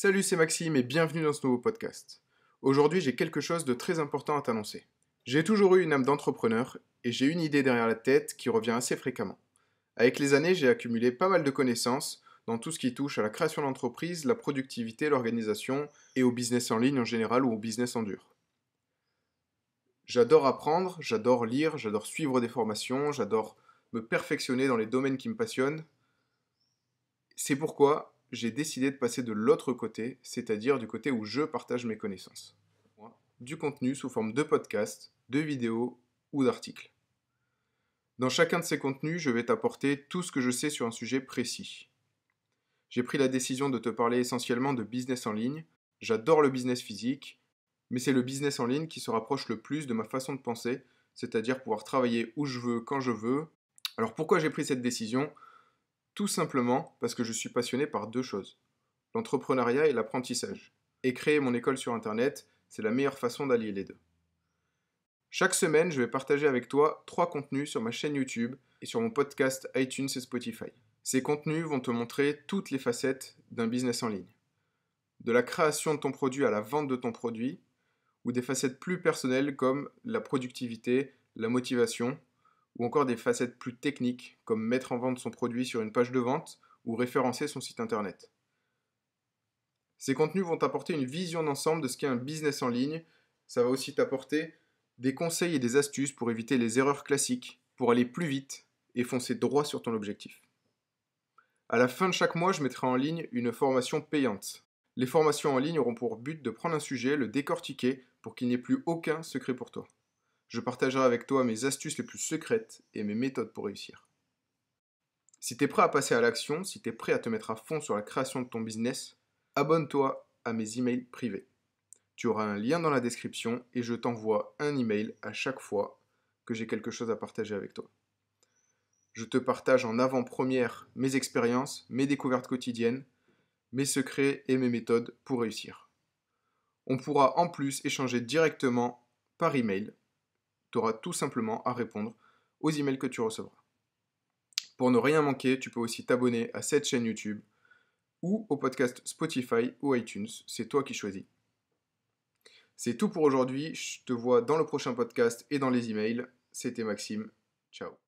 Salut, c'est Maxime et bienvenue dans ce nouveau podcast. Aujourd'hui, j'ai quelque chose de très important à t'annoncer. J'ai toujours eu une âme d'entrepreneur et j'ai une idée derrière la tête qui revient assez fréquemment. Avec les années, j'ai accumulé pas mal de connaissances dans tout ce qui touche à la création d'entreprise, la productivité, l'organisation et au business en ligne en général ou au business en dur. J'adore apprendre, j'adore lire, j'adore suivre des formations, j'adore me perfectionner dans les domaines qui me passionnent. C'est pourquoi j'ai décidé de passer de l'autre côté, c'est-à-dire du côté où je partage mes connaissances. Du contenu sous forme de podcasts, de vidéos ou d'articles. Dans chacun de ces contenus, je vais t'apporter tout ce que je sais sur un sujet précis. J'ai pris la décision de te parler essentiellement de business en ligne. J'adore le business physique, mais c'est le business en ligne qui se rapproche le plus de ma façon de penser, c'est-à-dire pouvoir travailler où je veux, quand je veux. Alors pourquoi j'ai pris cette décision tout simplement parce que je suis passionné par deux choses, l'entrepreneuriat et l'apprentissage. Et créer mon école sur Internet, c'est la meilleure façon d'allier les deux. Chaque semaine, je vais partager avec toi trois contenus sur ma chaîne YouTube et sur mon podcast iTunes et Spotify. Ces contenus vont te montrer toutes les facettes d'un business en ligne. De la création de ton produit à la vente de ton produit, ou des facettes plus personnelles comme la productivité, la motivation ou encore des facettes plus techniques comme mettre en vente son produit sur une page de vente ou référencer son site internet. Ces contenus vont t'apporter une vision d'ensemble de ce qu'est un business en ligne. Ça va aussi t'apporter des conseils et des astuces pour éviter les erreurs classiques, pour aller plus vite et foncer droit sur ton objectif. À la fin de chaque mois, je mettrai en ligne une formation payante. Les formations en ligne auront pour but de prendre un sujet, le décortiquer pour qu'il n'y ait plus aucun secret pour toi je partagerai avec toi mes astuces les plus secrètes et mes méthodes pour réussir. Si tu es prêt à passer à l'action, si tu es prêt à te mettre à fond sur la création de ton business, abonne-toi à mes emails privés. Tu auras un lien dans la description et je t'envoie un email à chaque fois que j'ai quelque chose à partager avec toi. Je te partage en avant-première mes expériences, mes découvertes quotidiennes, mes secrets et mes méthodes pour réussir. On pourra en plus échanger directement par email tu auras tout simplement à répondre aux emails que tu recevras. Pour ne rien manquer, tu peux aussi t'abonner à cette chaîne YouTube ou au podcast Spotify ou iTunes, c'est toi qui choisis. C'est tout pour aujourd'hui, je te vois dans le prochain podcast et dans les emails. C'était Maxime, ciao.